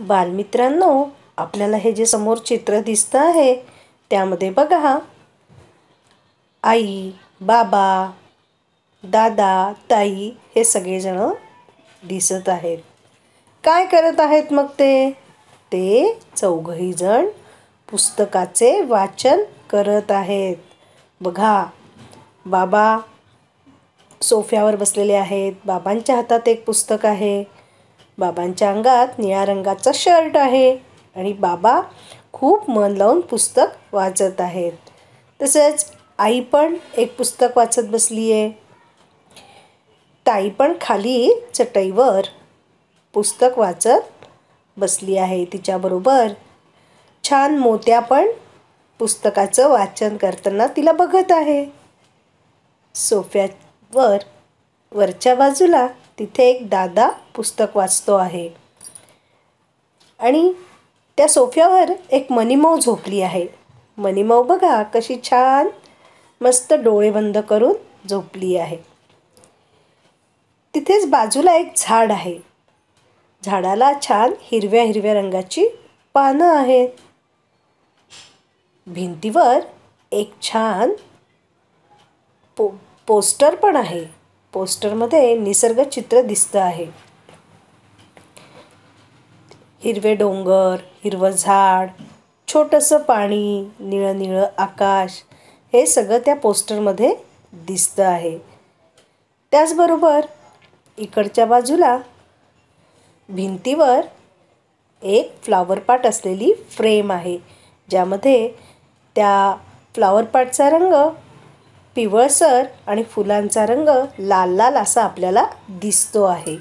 बालमित्रांनो आपल्याला हे जे समोर चित्र दिसतं आहे त्यामध्ये बघा आई बाबा दादा ताई हे सगळेजण दिसत आहेत काय करत आहेत मग ते ते जण पुस्तकाचे वाचन करत आहेत बघा बाबा सोफ्यावर बसलेले आहेत बाबांच्या हातात एक पुस्तक आहे बाबांच्या अंगात निळ्या रंगाचा शर्ट आहे आणि बाबा खूप मन लावून पुस्तक वाचत आहेत तसंच आई पण एक पुस्तक वाचत बसली आहे ताई पण खाली चटईवर पुस्तक वाचत बसली आहे तिच्याबरोबर छान मोत्या पण पुस्तकाचं वाचन करताना तिला बघत आहे सोफ्यावर वरच्या बाजूला तिथे एक दादा पुस्तक वाचतो आहे आणि त्या सोफ्यावर एक मनीमऊ झोपली आहे मनीमऊ बघा कशी छान मस्त डोळे बंद करून झोपली आहे तिथेच बाजूला एक झाड आहे झाडाला छान हिरव्या हिरव्या रंगाची पानं आहेत भिंतीवर एक छान पो पोस्टर पण आहे पोस्टर पोस्टरमध्ये निसर्ग चित्र दिसतं आहे हिरवे डोंगर हिरवं झाड छोटंसं पाणी निळं निळं आकाश हे सगळं त्या पोस्टर पोस्टरमध्ये दिसतं आहे त्याचबरोबर इकडच्या बाजूला भिंतीवर एक फ्लावरपाट असलेली फ्रेम आहे ज्यामध्ये त्या फ्लावरपाटचा रंग पिवळसर आणि फुलांचा रंग लाल लाल असा आपल्याला दिसतो आहे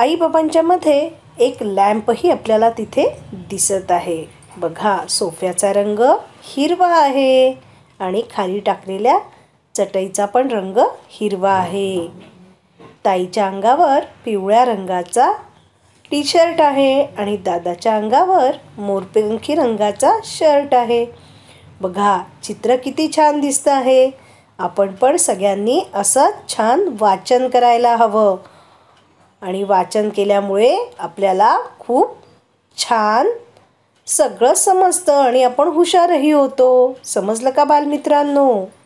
आईबाबांच्या मध्ये एक लॅम्पही आपल्याला तिथे दिसत आहे बघा सोफ्याचा रंग हिरवा आहे आणि खाली टाकलेल्या चटईचा पण रंग हिरवा आहे ताईच्या अंगावर पिवळ्या रंगाचा टी शर्ट आहे आणि दादाच्या अंगावर मोरपंखी रंगाचा शर्ट आहे बघा चित्र किती छान दिसतं आहे आपण पण सगळ्यांनी असं छान वाचन करायला हवं आणि वाचन केल्यामुळे आपल्याला खूप छान सगळं समजतं आणि आपण हुशारही होतो समजलं का बालमित्रांनो